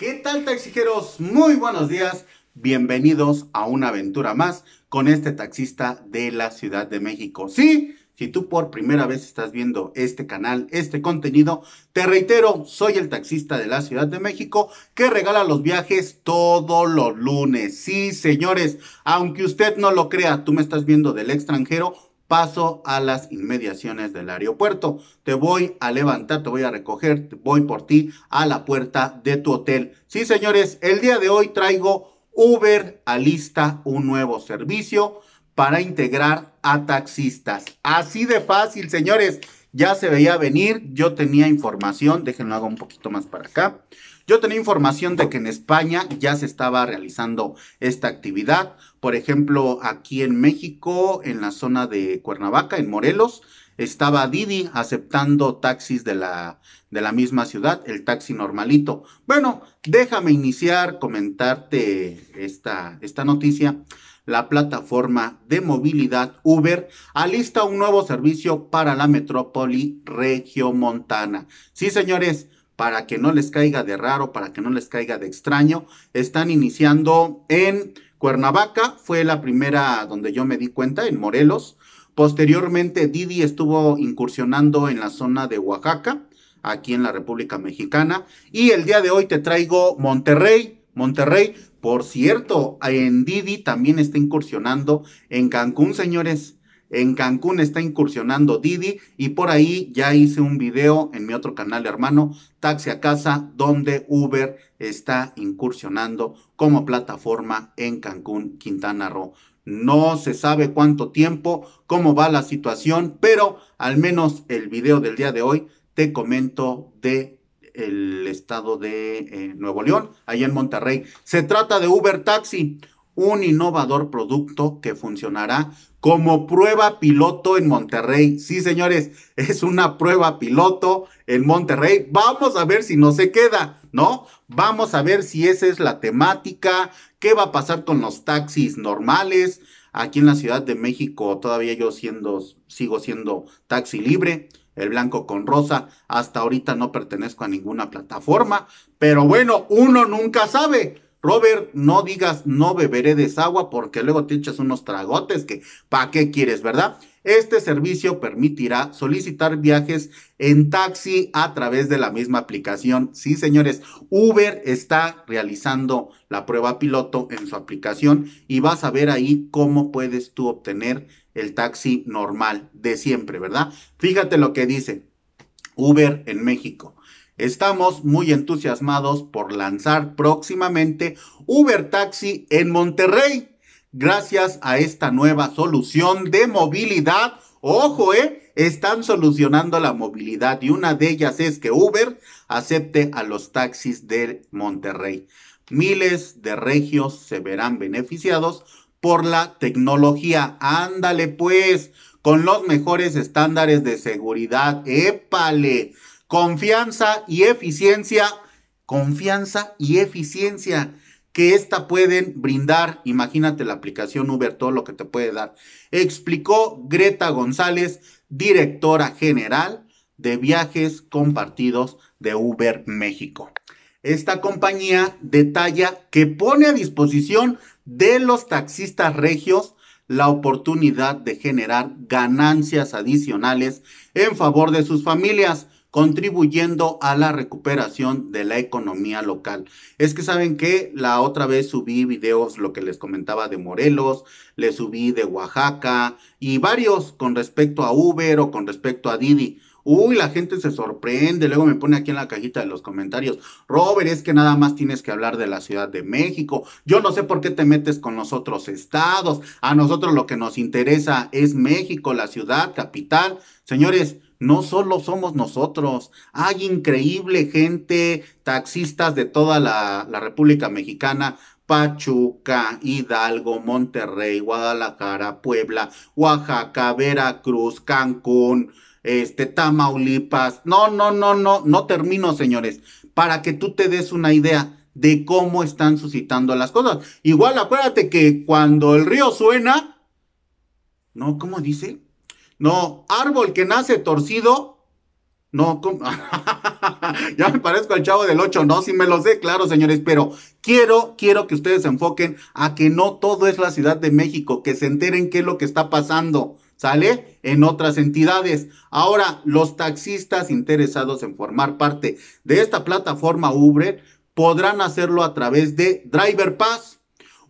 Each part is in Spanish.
¿Qué tal taxijeros? Muy buenos días. Bienvenidos a una aventura más con este taxista de la Ciudad de México. Sí, si tú por primera vez estás viendo este canal, este contenido, te reitero, soy el taxista de la Ciudad de México que regala los viajes todos los lunes. Sí, señores, aunque usted no lo crea, tú me estás viendo del extranjero paso a las inmediaciones del aeropuerto. Te voy a levantar, te voy a recoger, voy por ti a la puerta de tu hotel. Sí, señores, el día de hoy traigo Uber a lista, un nuevo servicio para integrar a taxistas. Así de fácil, señores. Ya se veía venir, yo tenía información, déjenlo hago un poquito más para acá. Yo tenía información de que en España ya se estaba realizando esta actividad. Por ejemplo, aquí en México, en la zona de Cuernavaca, en Morelos, estaba Didi aceptando taxis de la, de la misma ciudad, el taxi normalito. Bueno, déjame iniciar comentarte esta, esta noticia la plataforma de movilidad Uber alista un nuevo servicio para la metrópoli regiomontana. Sí, señores, para que no les caiga de raro, para que no les caiga de extraño. Están iniciando en Cuernavaca, fue la primera donde yo me di cuenta, en Morelos. Posteriormente Didi estuvo incursionando en la zona de Oaxaca, aquí en la República Mexicana. Y el día de hoy te traigo Monterrey, Monterrey. Por cierto, en Didi también está incursionando en Cancún, señores. En Cancún está incursionando Didi y por ahí ya hice un video en mi otro canal hermano, Taxi a Casa, donde Uber está incursionando como plataforma en Cancún, Quintana Roo. No se sabe cuánto tiempo, cómo va la situación, pero al menos el video del día de hoy te comento de el estado de eh, Nuevo León, ahí en Monterrey. Se trata de Uber Taxi, un innovador producto que funcionará como prueba piloto en Monterrey. Sí, señores, es una prueba piloto en Monterrey. Vamos a ver si no se queda, ¿no? Vamos a ver si esa es la temática, qué va a pasar con los taxis normales. Aquí en la Ciudad de México todavía yo siendo, sigo siendo taxi libre el blanco con rosa. Hasta ahorita no pertenezco a ninguna plataforma, pero bueno, uno nunca sabe. Robert, no digas no beberé desagua porque luego te echas unos tragotes que ¿para qué quieres, verdad? Este servicio permitirá solicitar viajes en taxi a través de la misma aplicación. Sí, señores, Uber está realizando la prueba piloto en su aplicación y vas a ver ahí cómo puedes tú obtener el taxi normal de siempre, ¿verdad? Fíjate lo que dice Uber en México. Estamos muy entusiasmados por lanzar próximamente Uber Taxi en Monterrey. Gracias a esta nueva solución de movilidad, ojo, eh, están solucionando la movilidad y una de ellas es que Uber acepte a los taxis de Monterrey. Miles de regios se verán beneficiados por la tecnología. Ándale pues, con los mejores estándares de seguridad. Épale confianza y eficiencia, confianza y eficiencia que esta pueden brindar. Imagínate la aplicación Uber, todo lo que te puede dar. Explicó Greta González, directora general de viajes compartidos de Uber México. Esta compañía detalla que pone a disposición de los taxistas regios la oportunidad de generar ganancias adicionales en favor de sus familias contribuyendo a la recuperación de la economía local. Es que saben que la otra vez subí videos, lo que les comentaba de Morelos, le subí de Oaxaca y varios con respecto a Uber o con respecto a Didi. Uy, la gente se sorprende, luego me pone aquí en la cajita de los comentarios, Robert, es que nada más tienes que hablar de la Ciudad de México, yo no sé por qué te metes con los otros estados, a nosotros lo que nos interesa es México, la ciudad, capital. Señores, no solo somos nosotros, hay increíble gente, taxistas de toda la, República Mexicana, Pachuca, Hidalgo, Monterrey, Guadalajara, Puebla, Oaxaca, Veracruz, Cancún, este, Tamaulipas. No, no, no, no, no termino, señores, para que tú te des una idea de cómo están suscitando las cosas. Igual acuérdate que cuando el río suena, no, ¿cómo dice? No, árbol que nace torcido. No, ya me parezco al chavo del 8, no, si me lo sé, claro, señores, pero quiero, quiero que ustedes se enfoquen a que no todo es la Ciudad de México, que se enteren qué es lo que está pasando. ¿sale? En otras entidades. Ahora, los taxistas interesados en formar parte de esta plataforma Uber podrán hacerlo a través de Driver Pass.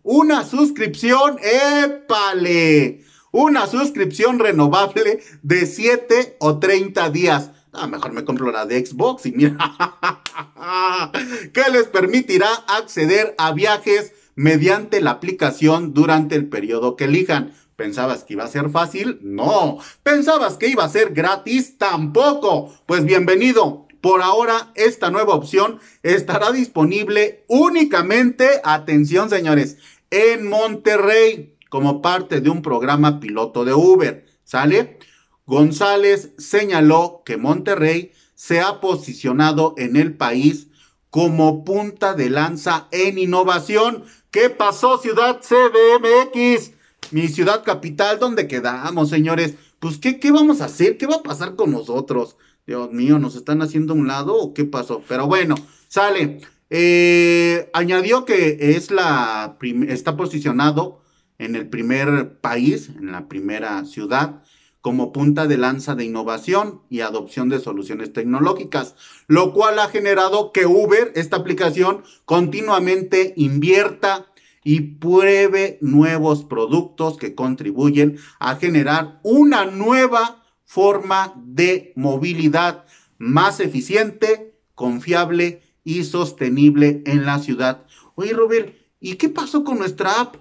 Una suscripción, ¡épale! una suscripción renovable de 7 o 30 días. Ah, mejor me compro la de Xbox y mira, que les permitirá acceder a viajes mediante la aplicación durante el periodo que elijan. ¿Pensabas que iba a ser fácil? No. ¿Pensabas que iba a ser gratis? Tampoco. Pues bienvenido. Por ahora, esta nueva opción estará disponible únicamente, atención señores, en Monterrey como parte de un programa piloto de Uber. ¿Sale? González señaló que Monterrey se ha posicionado en el país como punta de lanza en innovación. ¿Qué pasó, Ciudad CDMX? Mi ciudad capital, ¿dónde quedamos, señores? Pues, ¿qué, ¿qué vamos a hacer? ¿Qué va a pasar con nosotros? Dios mío, ¿nos están haciendo un lado o qué pasó? Pero bueno, sale. Eh, añadió que es la está posicionado en el primer país, en la primera ciudad, como punta de lanza de innovación y adopción de soluciones tecnológicas, lo cual ha generado que Uber, esta aplicación, continuamente invierta y pruebe nuevos productos que contribuyen a generar una nueva forma de movilidad más eficiente, confiable y sostenible en la ciudad. Oye, Robert, ¿y qué pasó con nuestra app?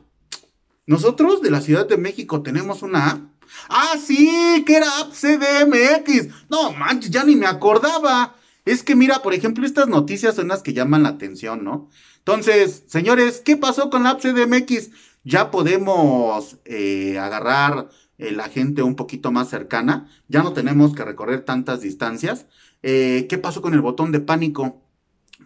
Nosotros de la Ciudad de México tenemos una app. Ah, sí, que era app CDMX. No manches, ya ni me acordaba. Es que mira, por ejemplo, estas noticias son las que llaman la atención, ¿no? Entonces, señores, ¿qué pasó con la app CDMX? Ya podemos eh, agarrar eh, la gente un poquito más cercana. Ya no tenemos que recorrer tantas distancias. Eh, ¿Qué pasó con el botón de pánico?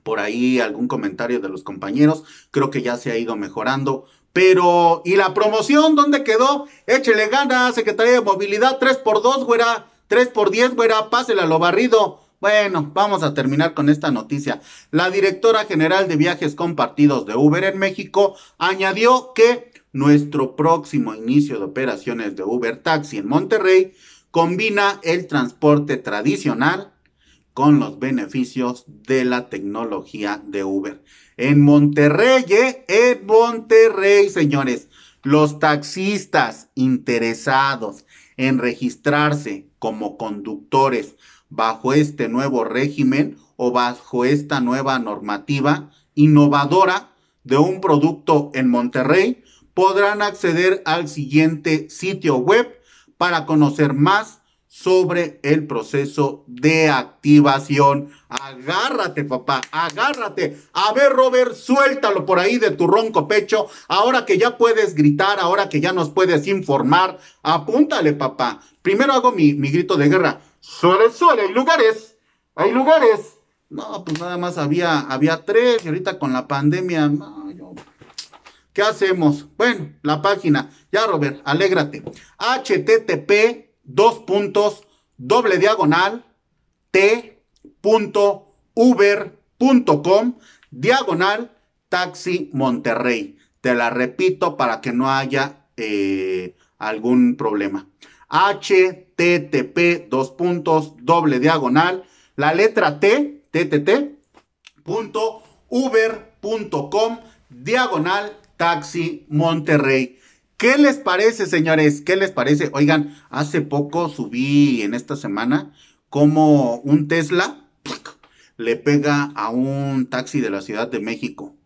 Por ahí algún comentario de los compañeros. Creo que ya se ha ido mejorando. Pero, ¿y la promoción dónde quedó? Échele gana, Secretaría de Movilidad, 3x2, güera, 3x10, güera, pásela lo barrido. Bueno, vamos a terminar con esta noticia. La directora general de viajes compartidos de Uber en México añadió que nuestro próximo inicio de operaciones de Uber Taxi en Monterrey combina el transporte tradicional con los beneficios de la tecnología de Uber. En Monterrey, ¿eh? en Monterrey, señores, los taxistas interesados en registrarse como conductores bajo este nuevo régimen o bajo esta nueva normativa innovadora de un producto en Monterrey podrán acceder al siguiente sitio web para conocer más sobre el proceso de activación. Agárrate, papá, agárrate. A ver, Robert, suéltalo por ahí de tu ronco pecho. Ahora que ya puedes gritar, ahora que ya nos puedes informar, apúntale, papá. Primero hago mi, grito de guerra. Suele, suele, hay lugares, hay lugares. No, pues nada más había, había tres y ahorita con la pandemia, ¿Qué hacemos? Bueno, la página. Ya, Robert, alégrate. http dos puntos, doble diagonal, t.uber.com, diagonal, taxi Monterrey. Te la repito para que no haya eh, algún problema. http, dos puntos, doble diagonal, la letra t, ttt, punto, uber.com, diagonal, taxi Monterrey. ¿Qué les parece, señores? ¿Qué les parece? Oigan, hace poco subí en esta semana como un Tesla le pega a un taxi de la Ciudad de México.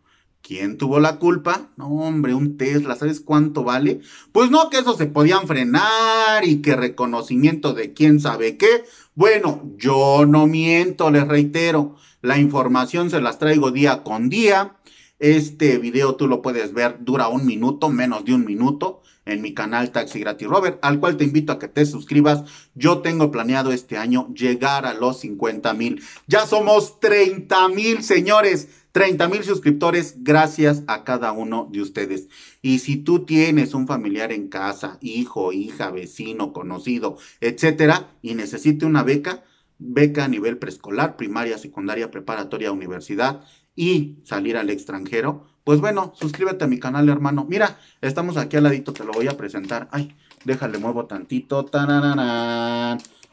¿Quién tuvo la culpa? No, hombre, un Tesla, ¿sabes cuánto vale? Pues no, que eso se podían frenar y que reconocimiento de quién sabe qué. Bueno, yo no miento, les reitero, la información se las traigo día con día. Este video tú lo puedes ver, dura un minuto, menos de un minuto, en mi canal Taxi Gratis Robert, al cual te invito a que te suscribas. Yo tengo planeado este año llegar a los 50 mil. Ya somos 30 mil, señores. 30 mil suscriptores gracias a cada uno de ustedes. Y si tú tienes un familiar en casa, hijo, hija, vecino, conocido, etcétera, y necesite una beca, beca a nivel preescolar, primaria, secundaria, preparatoria, universidad, y salir al extranjero, pues bueno, suscríbete a mi canal, hermano. Mira, estamos aquí al ladito, te lo voy a presentar. Ay, déjale, muevo tantito.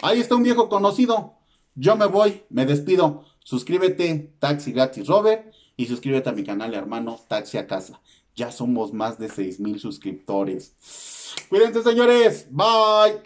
Ahí está un viejo conocido. Yo me voy, me despido. Suscríbete, Taxi gratis Robert, y suscríbete a mi canal, hermano, Taxi a Casa. Ya somos más de 6 mil suscriptores. Cuídense, señores. Bye.